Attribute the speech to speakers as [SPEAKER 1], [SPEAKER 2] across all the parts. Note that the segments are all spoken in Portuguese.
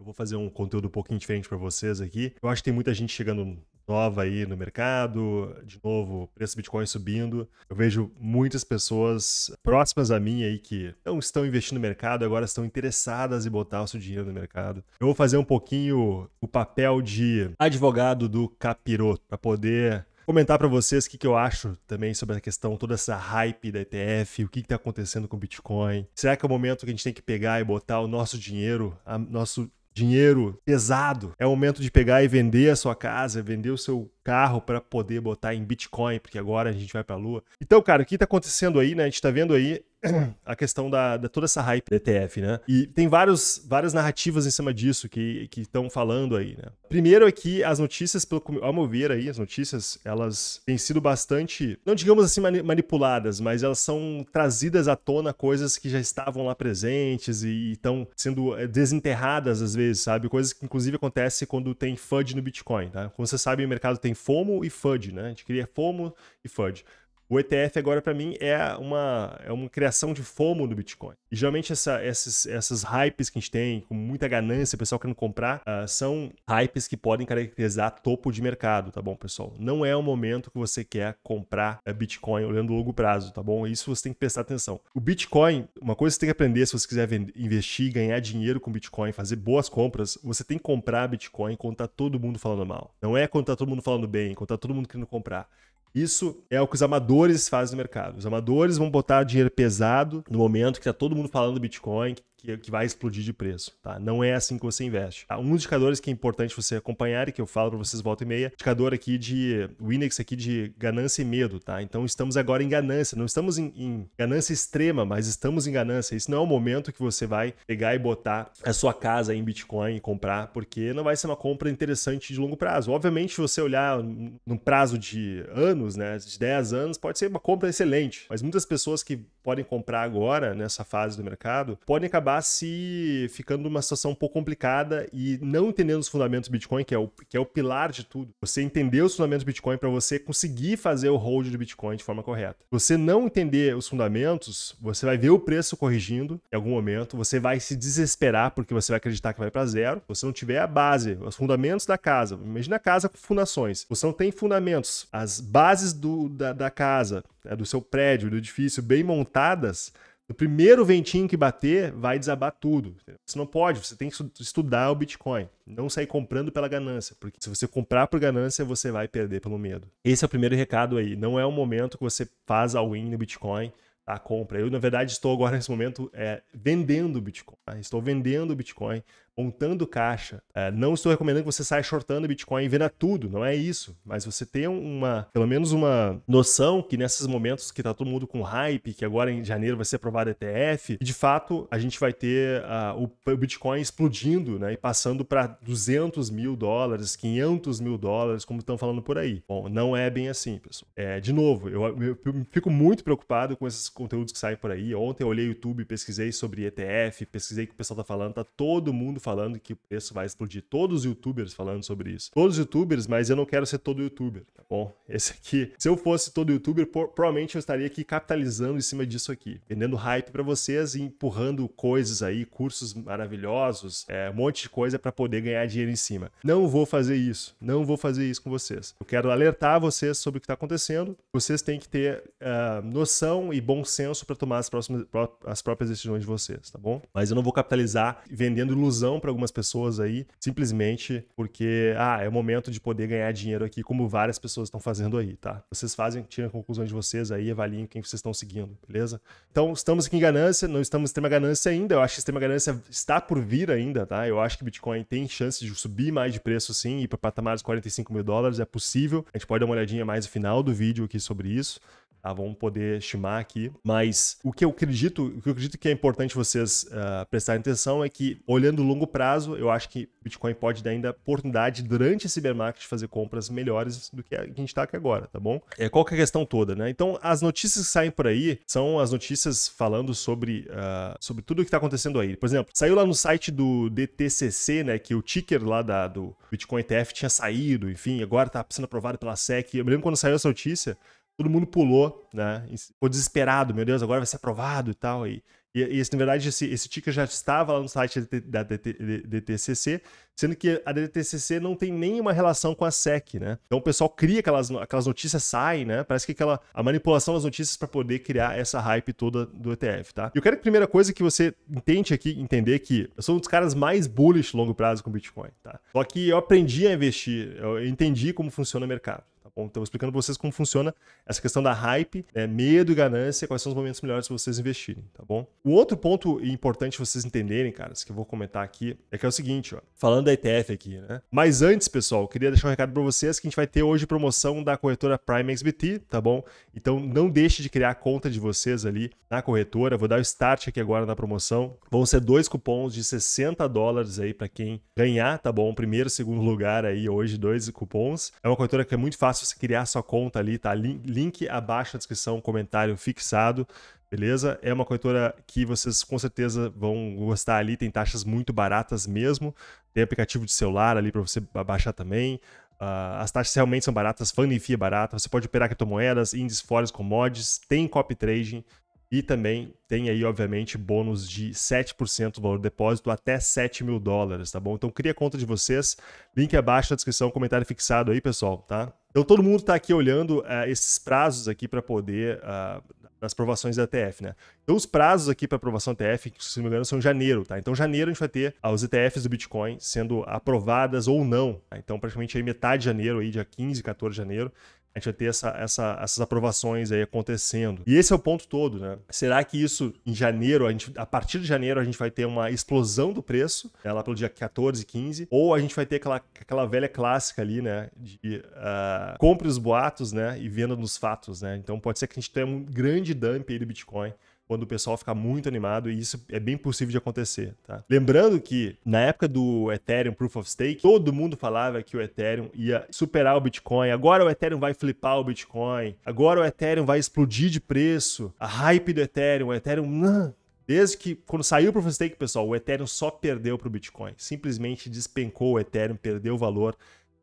[SPEAKER 1] Eu vou fazer um conteúdo um pouquinho diferente para vocês aqui. Eu acho que tem muita gente chegando nova aí no mercado, de novo, preço do Bitcoin subindo. Eu vejo muitas pessoas próximas a mim aí que não estão investindo no mercado, agora estão interessadas em botar o seu dinheiro no mercado. Eu vou fazer um pouquinho o papel de advogado do capiroto para poder comentar para vocês o que, que eu acho também sobre a questão, toda essa hype da ETF, o que está acontecendo com o Bitcoin. Será que é o momento que a gente tem que pegar e botar o nosso dinheiro, a, nosso dinheiro pesado. É o momento de pegar e vender a sua casa, vender o seu carro para poder botar em Bitcoin, porque agora a gente vai para a Lua. Então, cara, o que está acontecendo aí, né? A gente está vendo aí a questão da, da, toda essa hype do ETF, né? E tem vários, várias narrativas em cima disso que estão falando aí, né? Primeiro é que as notícias, pelo, ao meu ver aí, as notícias, elas têm sido bastante, não digamos assim manipuladas, mas elas são trazidas à tona coisas que já estavam lá presentes e estão sendo eh, desenterradas às vezes, sabe? Coisas que inclusive acontecem quando tem FUD no Bitcoin, tá? Como você sabe, o mercado tem tem FOMO e FUD, né? A gente cria FOMO e FUD. O ETF agora para mim é uma, é uma criação de fomo do Bitcoin. E geralmente essa, essas, essas hypes que a gente tem, com muita ganância, o pessoal querendo comprar, uh, são hypes que podem caracterizar topo de mercado, tá bom, pessoal? Não é o momento que você quer comprar eh, Bitcoin olhando longo prazo, tá bom? Isso você tem que prestar atenção. O Bitcoin, uma coisa que você tem que aprender se você quiser vender, investir, ganhar dinheiro com Bitcoin, fazer boas compras, você tem que comprar Bitcoin quando tá todo mundo falando mal. Não é quando tá todo mundo falando bem, quando tá todo mundo querendo comprar. Isso é o que os amadores fazem no mercado. Os amadores vão botar dinheiro pesado no momento que está todo mundo falando do Bitcoin, que que, que vai explodir de preço, tá? Não é assim que você investe. Tá? Um dos indicadores que é importante você acompanhar e que eu falo para vocês volta e meia, indicador aqui de, o index aqui de ganância e medo, tá? Então estamos agora em ganância, não estamos em, em ganância extrema, mas estamos em ganância. Isso não é o momento que você vai pegar e botar a sua casa em Bitcoin e comprar, porque não vai ser uma compra interessante de longo prazo. Obviamente, se você olhar num prazo de anos, né, de 10 anos, pode ser uma compra excelente, mas muitas pessoas que podem comprar agora, nessa fase do mercado, podem acabar acabar se ficando numa situação um pouco complicada e não entendendo os fundamentos do Bitcoin, que é o, que é o pilar de tudo. Você entender os fundamentos do Bitcoin para você conseguir fazer o hold do Bitcoin de forma correta. Você não entender os fundamentos, você vai ver o preço corrigindo em algum momento, você vai se desesperar porque você vai acreditar que vai para zero. Você não tiver a base, os fundamentos da casa. Imagina a casa com fundações. Você não tem fundamentos, as bases do, da, da casa, né, do seu prédio, do edifício bem montadas no primeiro ventinho que bater, vai desabar tudo. Você não pode, você tem que estudar o Bitcoin. Não sair comprando pela ganância, porque se você comprar por ganância, você vai perder pelo medo. Esse é o primeiro recado aí. Não é o momento que você faz all-in no Bitcoin a tá? compra. Eu, na verdade, estou agora nesse momento é, vendendo Bitcoin. Tá? Estou vendendo Bitcoin montando caixa. É, não estou recomendando que você saia shortando Bitcoin e venda tudo, não é isso. Mas você tem uma, pelo menos uma noção que nesses momentos que está todo mundo com hype, que agora em janeiro vai ser aprovado ETF, de fato a gente vai ter uh, o Bitcoin explodindo, né? E passando para 200 mil dólares, 500 mil dólares, como estão falando por aí. Bom, não é bem assim, pessoal. É, de novo, eu, eu, fico muito preocupado com esses conteúdos que saem por aí. Ontem eu olhei o YouTube, pesquisei sobre ETF, pesquisei o que o pessoal está falando, tá todo mundo falando falando que o preço vai explodir. Todos os youtubers falando sobre isso. Todos os youtubers, mas eu não quero ser todo youtuber, tá bom? Esse aqui, se eu fosse todo youtuber, provavelmente eu estaria aqui capitalizando em cima disso aqui, vendendo hype para vocês e empurrando coisas aí, cursos maravilhosos, é, um monte de coisa para poder ganhar dinheiro em cima. Não vou fazer isso, não vou fazer isso com vocês. Eu quero alertar vocês sobre o que está acontecendo. Vocês têm que ter uh, noção e bom senso para tomar as, próximas, as próprias decisões de vocês, tá bom? Mas eu não vou capitalizar vendendo ilusão para algumas pessoas aí, simplesmente porque, ah, é o momento de poder ganhar dinheiro aqui, como várias pessoas estão fazendo aí, tá? Vocês fazem, tiram a conclusão de vocês aí, avaliem quem vocês estão seguindo, beleza? Então, estamos aqui em ganância, não estamos em extrema ganância ainda, eu acho que extrema ganância está por vir ainda, tá? Eu acho que Bitcoin tem chance de subir mais de preço sim, ir para patamares de 45 mil dólares, é possível. A gente pode dar uma olhadinha mais no final do vídeo aqui sobre isso. Tá? Vamos poder estimar aqui. Mas o que eu acredito, o que eu acredito que é importante vocês uh, prestarem atenção é que, olhando longo prazo, eu acho que Bitcoin pode dar ainda oportunidade durante esse bear market de fazer compras melhores do que a, que a gente está aqui agora, tá bom? É qual que é a questão toda, né? Então, as notícias que saem por aí são as notícias falando sobre, uh, sobre tudo o que está acontecendo aí. Por exemplo, saiu lá no site do DTCC, né, que o ticker lá da, do Bitcoin ETF tinha saído, enfim, agora está sendo aprovado pela SEC. Eu me lembro quando saiu essa notícia, todo mundo pulou, né? Ficou desesperado, meu Deus, agora vai ser aprovado e tal. E, e, e assim, na verdade, esse, esse ticket já estava lá no site da DTCC, sendo que a DTCC não tem nenhuma relação com a SEC, né? Então o pessoal cria aquelas, aquelas notícias, saem, né? Parece que aquela a manipulação das notícias para poder criar essa hype toda do ETF, tá? Eu quero que a primeira coisa que você entende aqui, entender que eu sou um dos caras mais bullish longo prazo com Bitcoin, tá? Só que eu aprendi a investir, eu entendi como funciona o mercado. Tá bom? Então, explicando para vocês como funciona essa questão da hype, né, medo e ganância, quais são os momentos melhores para vocês investirem, tá bom? O outro ponto importante vocês entenderem, caras, que eu vou comentar aqui, é que é o seguinte, ó, falando da ETF aqui, né? Mas antes, pessoal, eu queria deixar um recado para vocês que a gente vai ter hoje promoção da corretora Prime XBT, tá bom? Então, não deixe de criar a conta de vocês ali na corretora. Vou dar o start aqui agora na promoção. Vão ser dois cupons de 60 dólares aí para quem ganhar, tá bom? Primeiro, segundo lugar aí hoje, dois cupons. É uma corretora que é muito fácil criar sua conta ali, tá? Link, abaixo na descrição, comentário fixado, beleza? É uma corretora que vocês com certeza vão gostar ali, tem taxas muito baratas mesmo, tem aplicativo de celular ali para você baixar também. Uh, as taxas realmente são baratas, FanDFI é barata, você pode operar criptomoedas, índices, forex, commodities, tem copy trading, e também tem aí, obviamente, bônus de 7% do valor do depósito até 7 mil dólares, tá bom? Então cria a conta de vocês, link abaixo na descrição, comentário fixado aí, pessoal, tá? Então todo mundo está aqui olhando uh, esses prazos aqui para poder uh, ah, das aprovações da ETF, né? Então os prazos aqui para aprovação ETF, se não me engano, são janeiro, tá? Então janeiro a gente vai ter uh, os ETFs do Bitcoin sendo aprovadas ou não. Tá? Então praticamente aí metade de janeiro, aí dia 15, 14 de janeiro, a gente vai ter essa, essa, essas aprovações aí acontecendo. E esse é o ponto todo, né? Será que isso em janeiro, a, gente, a partir de janeiro, a gente vai ter uma explosão do preço, né, lá pelo dia 14, 15, ou a gente vai ter aquela, aquela velha clássica ali, né? De uh, compre os boatos, né? E venda nos fatos, né? Então pode ser que a gente tenha um grande dump aí do Bitcoin quando o pessoal fica muito animado, e isso é bem possível de acontecer, tá? Lembrando que na época do Ethereum Proof of Stake, todo mundo falava que o Ethereum ia superar o Bitcoin, agora o Ethereum vai flipar o Bitcoin, agora o Ethereum vai explodir de preço, a hype do Ethereum, o Ethereum, Desde que, quando saiu o Proof of Stake, pessoal, o Ethereum só perdeu para o Bitcoin. Simplesmente despencou o Ethereum, perdeu o valor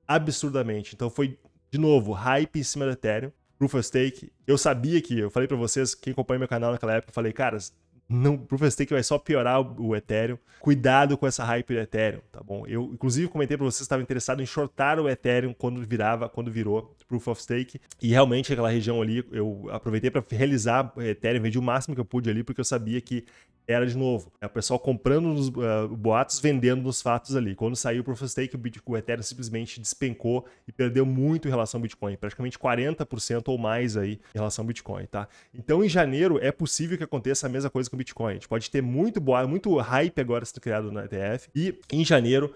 [SPEAKER 1] absurdamente. Então foi, de novo, hype em cima do Ethereum. Proof of Stake. Eu sabia que, eu falei para vocês, quem acompanha meu canal naquela época, eu falei, cara, não, Proof of Stake vai só piorar o, o Ethereum. Cuidado com essa hype do Ethereum, tá bom? Eu, inclusive, comentei para vocês que estava interessado em shortar o Ethereum quando virava, quando virou Proof of Stake. E realmente, aquela região ali, eu aproveitei para realizar o Ethereum, vendi o máximo que eu pude ali, porque eu sabia que era de novo. É o pessoal comprando nos uh, boatos, vendendo nos fatos ali. Quando saiu o Proof of Stake, o, Bitcoin, o Ethereum simplesmente despencou e perdeu muito em relação ao Bitcoin, praticamente 40% ou mais aí em relação ao Bitcoin, tá? Então, em janeiro, é possível que aconteça a mesma coisa com o Bitcoin. A gente pode ter muito boato, muito hype agora sendo criado na ETF e em janeiro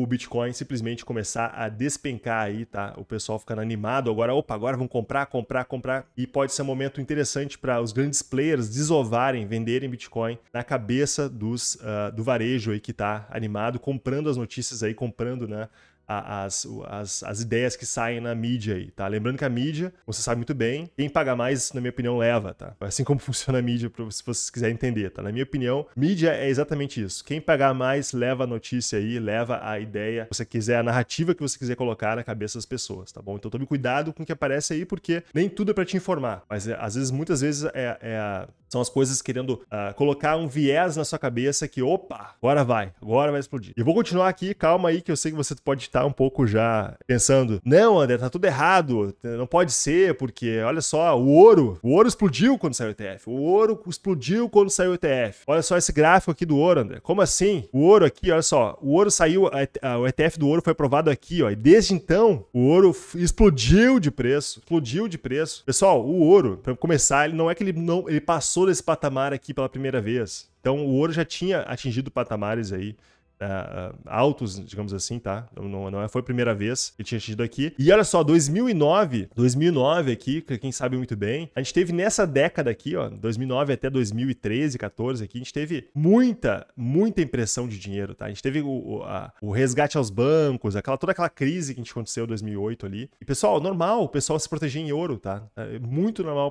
[SPEAKER 1] o Bitcoin simplesmente começar a despencar aí, tá? O pessoal ficando animado agora, opa, agora vão comprar, comprar, comprar. E pode ser um momento interessante para os grandes players desovarem, venderem Bitcoin na cabeça dos, uh, do varejo aí que está animado, comprando as notícias aí, comprando, né? as, as, as ideias que saem na mídia aí, tá? Lembrando que a mídia, você sabe muito bem, quem paga mais, na minha opinião, leva, tá? Assim como funciona a mídia, se vocês quiserem entender, tá? Na minha opinião, mídia é exatamente isso. Quem pagar mais, leva a notícia aí, leva a ideia, você quiser, a narrativa que você quiser colocar na cabeça das pessoas, tá bom? Então tome cuidado com o que aparece aí, porque nem tudo é para te informar, mas é, às vezes, muitas vezes, é, é a, são as coisas querendo uh, colocar um viés na sua cabeça que, opa, agora vai, agora vai explodir. e vou continuar aqui, calma aí, que eu sei que você pode estar um pouco já pensando, não, André, tá tudo errado, não pode ser, porque olha só, o ouro, o ouro explodiu quando saiu o ETF, o ouro explodiu quando saiu o ETF. Olha só esse gráfico aqui do ouro, André. Como assim? O ouro aqui, olha só, o ouro saiu, ah, o ETF do ouro foi aprovado aqui, ó, e desde então o ouro explodiu de preço, explodiu de preço. Pessoal, o ouro, para começar, ele não é que ele não, ele passou passou desse patamar aqui pela primeira vez. Então o ouro já tinha atingido patamares aí é, é, altos, digamos assim, tá? Não, não é, foi a primeira vez que tinha tido aqui. E olha só, 2009, 2009 aqui, quem sabe muito bem, a gente teve nessa década aqui, ó, 2009 até 2013, 14 aqui, a gente teve muita, muita impressão de dinheiro, tá? A gente teve o, a, o resgate aos bancos, aquela toda aquela crise que a gente aconteceu em 2008 ali. E pessoal, normal, o pessoal se proteger em ouro, tá? É muito normal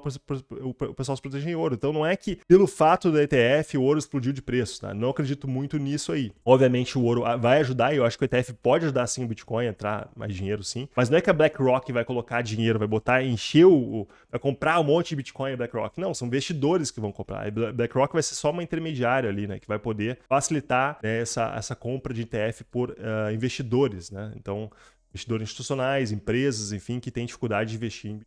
[SPEAKER 1] o pessoal se proteger em ouro. Então não é que pelo fato da ETF o ouro explodiu de preço, tá? Não acredito muito nisso aí. Obviamente Obviamente o ouro vai ajudar, e eu acho que o ETF pode ajudar sim o Bitcoin a entrar mais dinheiro sim. Mas não é que a BlackRock vai colocar dinheiro, vai botar, encher o. vai comprar um monte de Bitcoin a BlackRock. Não, são investidores que vão comprar. A BlackRock vai ser só uma intermediária ali, né? Que vai poder facilitar né, essa, essa compra de ETF por uh, investidores, né? Então, investidores institucionais, empresas, enfim, que têm dificuldade de investir em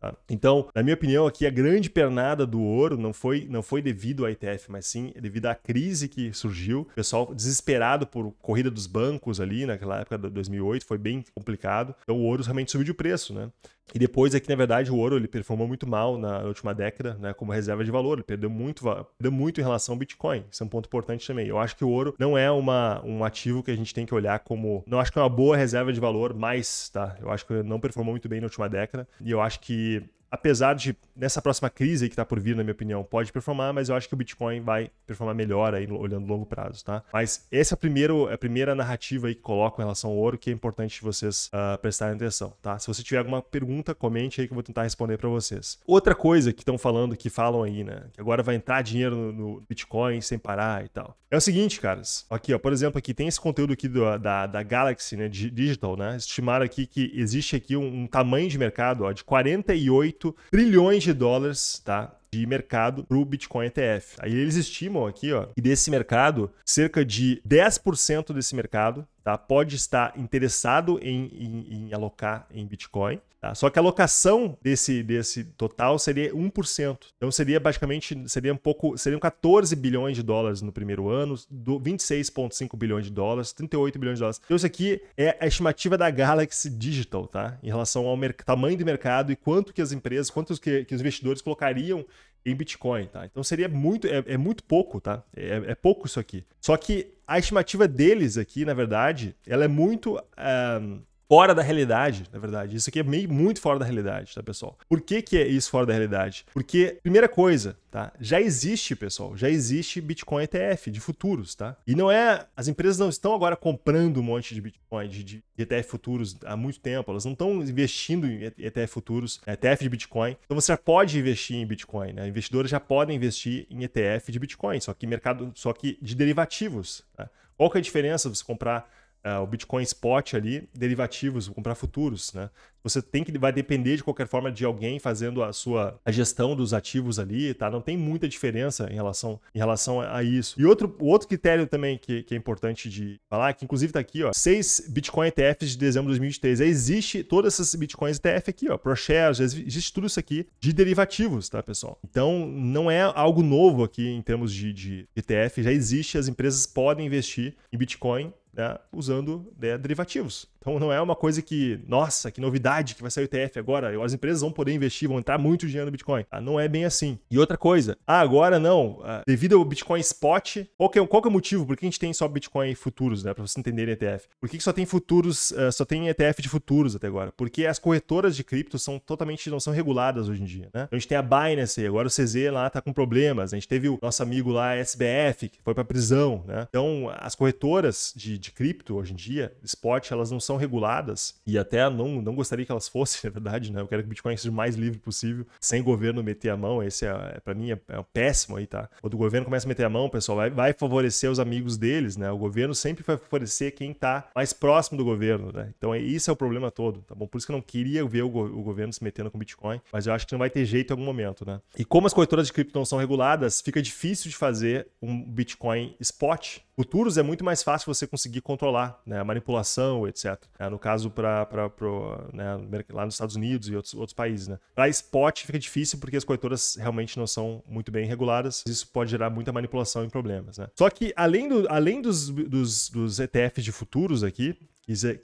[SPEAKER 1] Tá? Então, na minha opinião, aqui a grande pernada do ouro não foi, não foi devido ao ITF, mas sim devido à crise que surgiu. O pessoal desesperado por corrida dos bancos ali naquela época de 2008, foi bem complicado. Então, o ouro realmente subiu de preço, né? E depois aqui, é na verdade, o ouro ele performou muito mal na última década, né, como reserva de valor, ele perdeu muito, perdeu muito em relação ao Bitcoin. Isso é um ponto importante também. Eu acho que o ouro não é uma, um ativo que a gente tem que olhar como, não acho que é uma boa reserva de valor, mas, tá, eu acho que não performou muito bem na última década. E eu acho que apesar de, nessa próxima crise que está por vir, na minha opinião, pode performar, mas eu acho que o Bitcoin vai performar melhor aí, olhando longo prazo, tá? Mas essa é a primeira, é a primeira narrativa aí que coloco em relação ao ouro, que é importante vocês uh, prestarem atenção, tá? Se você tiver alguma pergunta, comente aí que eu vou tentar responder para vocês. Outra coisa que estão falando, que falam aí, né? Que agora vai entrar dinheiro no, no, Bitcoin sem parar e tal. É o seguinte, caras. Aqui, ó, por exemplo, aqui tem esse conteúdo aqui do, da, da Galaxy, né? Digital, né? Estimaram aqui que existe aqui um, um tamanho de mercado, ó, de 48 8 trilhões de dólares, tá? de mercado para o Bitcoin ETF. Aí eles estimam aqui, ó, que desse mercado, cerca de 10% desse mercado tá, pode estar interessado em, em, em alocar em Bitcoin. Tá? Só que a alocação desse, desse total seria 1%. Então seria basicamente seria um pouco, seriam 14 bilhões de dólares no primeiro ano, 26,5 bilhões de dólares, 38 bilhões de dólares. Então isso aqui é a estimativa da Galaxy Digital, tá? Em relação ao tamanho do mercado e quanto que as empresas, quantos que, que os investidores colocariam em Bitcoin, tá? Então seria muito, é, é muito pouco, tá? É, é, pouco isso aqui. Só que a estimativa deles aqui, na verdade, ela é muito. Ah, fora da realidade, na verdade. Isso aqui é meio muito fora da realidade, tá, pessoal? Por que, que é isso fora da realidade? Porque, primeira coisa, tá? Já existe, pessoal, já existe Bitcoin ETF de futuros, tá? E não é. As empresas não estão agora comprando um monte de Bitcoin, de, de ETF futuros há muito tempo, elas não estão investindo em ETF futuros, ETF de Bitcoin. Então você já pode investir em Bitcoin, né? Investidores já podem investir em ETF de Bitcoin, só que mercado, só que de derivativos. Tá? Qual que é a diferença de você comprar uh, o Bitcoin spot ali, derivativos, comprar futuros, né? Você tem que vai depender de qualquer forma de alguém fazendo a sua a gestão dos ativos ali, tá? Não tem muita diferença em relação, em relação a, isso. E outro, outro critério também que, que é importante de falar, que inclusive tá aqui, ó, seis Bitcoin ETFs de dezembro de 2023. É, existe todas essas Bitcoins ETF aqui, ó, ProShares, existe tudo isso aqui de derivativos, tá, pessoal? Então, não é algo novo aqui em termos de, de ETF, já existe, as empresas podem investir em Bitcoin né, usando né, derivativos. Então não é uma coisa que, nossa, que novidade que vai sair o ETF agora, as empresas vão poder investir, vão entrar muito dinheiro no Bitcoin. Tá? Não é bem assim. E outra coisa, ah, agora não, ah, devido ao Bitcoin spot, qual que, é, qual que é o motivo? Por que a gente tem só Bitcoin futuros, né? Para vocês entenderem ETF. Por que, que só tem futuros, uh, só tem ETF de futuros até agora? Porque as corretoras de cripto são totalmente, não são reguladas hoje em dia, né? Então, a gente tem a Binance, agora o CZ lá tá com problemas, a gente teve o nosso amigo lá, SBF, que foi pra prisão, né? Então, as corretoras de, de cripto hoje em dia, spot, elas não são são reguladas, e até não, não gostaria que elas fossem, na verdade, né? Eu quero que o Bitcoin seja o mais livre possível, sem o governo meter a mão. Esse, é, é para mim, é, é péssimo aí, tá? Quando o governo começa a meter a mão, o pessoal vai, vai favorecer os amigos deles, né? O governo sempre vai favorecer quem tá mais próximo do governo, né? Então, é, isso é o problema todo, tá bom? Por isso que eu não queria ver o, o governo se metendo com o Bitcoin, mas eu acho que não vai ter jeito em algum momento, né? E como as corretoras de cripto não são reguladas, fica difícil de fazer um Bitcoin spot, futuros é muito mais fácil você conseguir controlar né, a manipulação, etc. É, né, no caso, pra, pra, pro, né, lá nos Estados Unidos e outros, outros países. Né? Para spot fica difícil porque as corretoras realmente não são muito bem reguladas. Isso pode gerar muita manipulação e problemas. Né? Só que além, do, além dos, dos, dos ETFs de futuros aqui,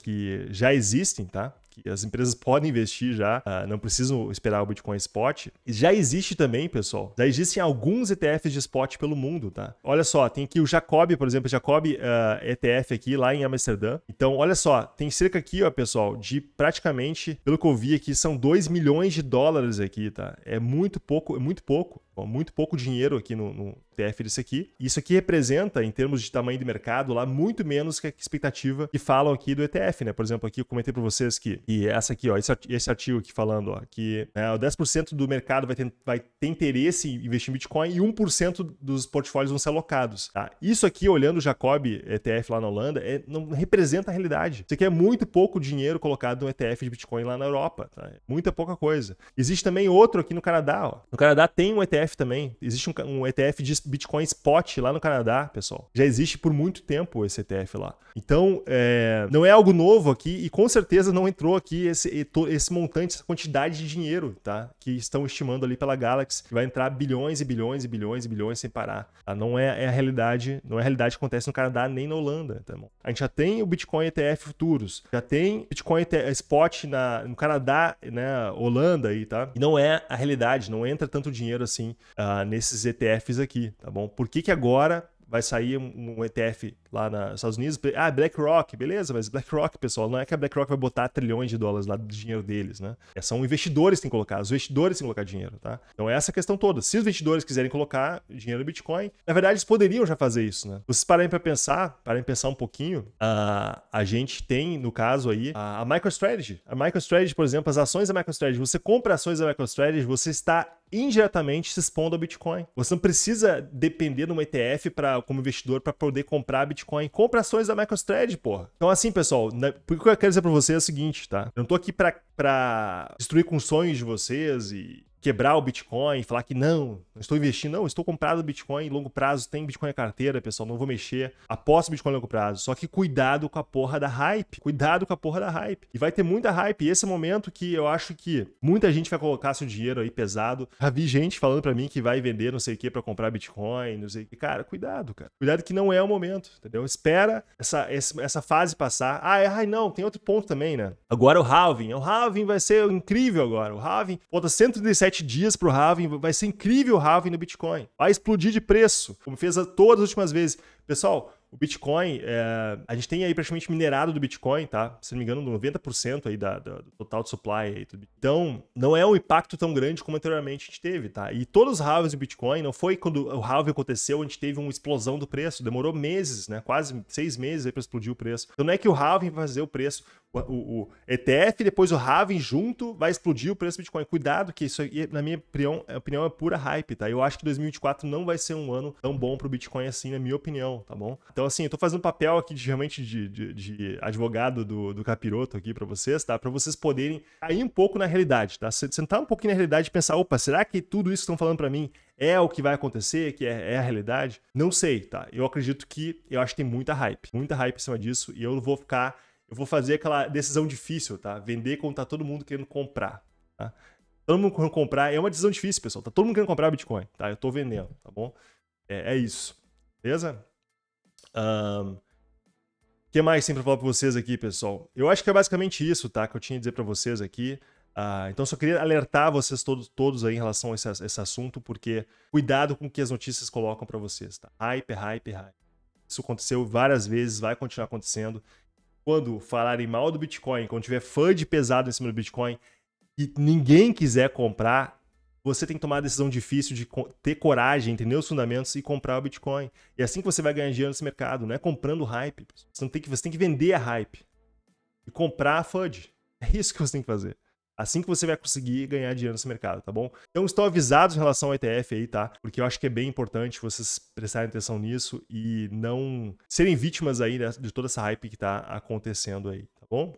[SPEAKER 1] que já existem, tá? que as empresas podem investir já, uh, não precisam esperar o Bitcoin Spot. Já existe também, pessoal, já existem alguns ETFs de spot pelo mundo, tá? Olha só, tem aqui o Jacob, por exemplo, Jacob uh, ah, ETF aqui lá em Amsterdã. Então, olha só, tem cerca aqui, ó, pessoal, de praticamente, pelo que eu vi aqui, são 2 milhões de dólares aqui, tá? É muito pouco, é muito pouco muito pouco dinheiro aqui no, no TF aqui. Isso aqui representa, em termos de tamanho de mercado, lá muito menos que a expectativa que falam aqui do ETF, né? Por exemplo, aqui eu comentei para vocês que, e essa aqui, ó, esse, esse artigo aqui falando, ó, que né, 10% do mercado vai ter, vai ter interesse em investir em Bitcoin e 1% dos portfólios vão ser alocados, tá? Isso aqui, olhando o Jacob ETF lá na Holanda, é, não representa a realidade. Isso aqui é muito pouco dinheiro colocado no ETF de Bitcoin lá na Europa, tá? Muita pouca coisa. Existe também outro aqui no Canadá, ó. No Canadá tem um ETF ETF também. Existe um, um, ETF de Bitcoin Spot lá no Canadá, pessoal. Já existe por muito tempo esse ETF lá. Então, é, não é algo novo aqui e com certeza não entrou aqui esse, esse montante, essa quantidade de dinheiro, tá? Que estão estimando ali pela Galaxy. Que vai entrar bilhões e bilhões e bilhões e bilhões sem parar. Tá? Não é, é, a realidade, não é a realidade que acontece no Canadá nem na Holanda, tá bom? A gente já tem o Bitcoin ETF futuros, já tem Bitcoin ETF, eh, Spot na, no Canadá, né? Holanda aí, tá? E não é a realidade, não entra tanto dinheiro assim uh, nesses ETFs aqui, tá bom? Por que, que agora vai sair um ETF lá nos Estados Unidos. Ah, BlackRock, beleza, mas BlackRock, pessoal, não é que a BlackRock vai botar trilhões de dólares lá do dinheiro deles, né? É, são investidores que têm que colocar, os investidores têm que colocar dinheiro, tá? Então é essa questão toda. Se os investidores quiserem colocar dinheiro no Bitcoin, na verdade eles poderiam já fazer isso, né? Vocês parem para pensar, parem pensar um pouquinho, uh, a gente tem, no caso aí, a, a MicroStrategy. A MicroStrategy, por exemplo, as ações da MicroStrategy, você compra ações da MicroStrategy, você está indiretamente se expondo ao Bitcoin. Você não precisa depender de uma ETF para como investidor para poder comprar Bitcoin. Compra ações da MicroStrategy, porra. Então assim, pessoal, né, o que eu quero dizer para vocês é o seguinte, tá? Eu não tô aqui para destruir com sonhos de vocês e quebrar o Bitcoin, falar que não, não estou investindo, não, estou comprado Bitcoin, longo prazo tem Bitcoin na carteira, pessoal, não vou mexer. Aposto Bitcoin a longo prazo. Só que cuidado com a porra da hype. Cuidado com a porra da hype. E vai ter muita hype. E esse é o momento que eu acho que muita gente vai colocar seu dinheiro aí pesado. Já vi gente falando para mim que vai vender não sei o que para comprar Bitcoin, não sei o que. Cara, cuidado, cara. Cuidado que não é o momento, entendeu? Espera essa, essa fase passar. Ah, é, ai, não, tem outro ponto também, né? Agora o halving. O halving vai ser incrível agora. O halving, volta 137 sete dias para o halving, vai ser incrível o halving no Bitcoin, vai explodir de preço, como fez todas as últimas vezes. Pessoal, o Bitcoin, é, a gente tem aí praticamente minerado do Bitcoin, tá? Se não me engano, 90% aí da, da, do total de supply. Aí, então, não é um impacto tão grande como anteriormente a gente teve, tá? E todos os halves do Bitcoin, não foi quando o halve aconteceu, a gente teve uma explosão do preço. Demorou meses, né? Quase seis meses aí para explodir o preço. Então, não é que o halve vai fazer o preço. O, o, o ETF, depois o halving junto, vai explodir o preço do Bitcoin. Cuidado que isso, aí, na minha opinião, é, opinião, é pura hype, tá? Eu acho que 2024 não vai ser um ano tão bom para o Bitcoin assim, na minha opinião, tá bom? Então, então, assim, eu tô fazendo papel aqui de, realmente de, de, de advogado do, do capiroto aqui para vocês, tá? Para vocês poderem cair um pouco na realidade, tá? Sentar um pouquinho na realidade e pensar, opa, será que tudo isso que estão falando para mim é o que vai acontecer, que é, é, a realidade? Não sei, tá? Eu acredito que, eu acho que tem muita hype, muita hype em cima disso e eu vou ficar, eu vou fazer aquela decisão difícil, tá? Vender quando tá todo mundo querendo comprar, tá? Todo mundo querendo comprar, é uma decisão difícil, pessoal, tá? Todo mundo querendo comprar Bitcoin, tá? Eu tô vendendo, tá bom? é, é isso, beleza? O um, que mais tem pra falar pra vocês aqui, pessoal? Eu acho que é basicamente isso, tá? Que eu tinha a dizer pra vocês aqui. Uh, então só queria alertar vocês todos, todos aí em relação a esse, a esse assunto, porque cuidado com o que as notícias colocam para vocês, tá? Hype, hype, hype. Isso aconteceu várias vezes, vai continuar acontecendo. Quando falarem mal do Bitcoin, quando tiver fã de pesado em cima do Bitcoin e ninguém quiser comprar, você tem que tomar a decisão difícil de ter coragem, entender os fundamentos e comprar o Bitcoin. E é assim que você vai ganhar dinheiro nesse mercado, não é comprando hype. Você, tem que, você tem que vender a hype e comprar a FUD. É isso que você tem que fazer. Assim que você vai conseguir ganhar dinheiro nesse mercado, tá bom? Então, estou avisado em relação ao ETF aí, tá? Porque eu acho que é bem importante vocês prestarem atenção nisso e não serem vítimas aí de toda essa hype que tá acontecendo aí, tá bom?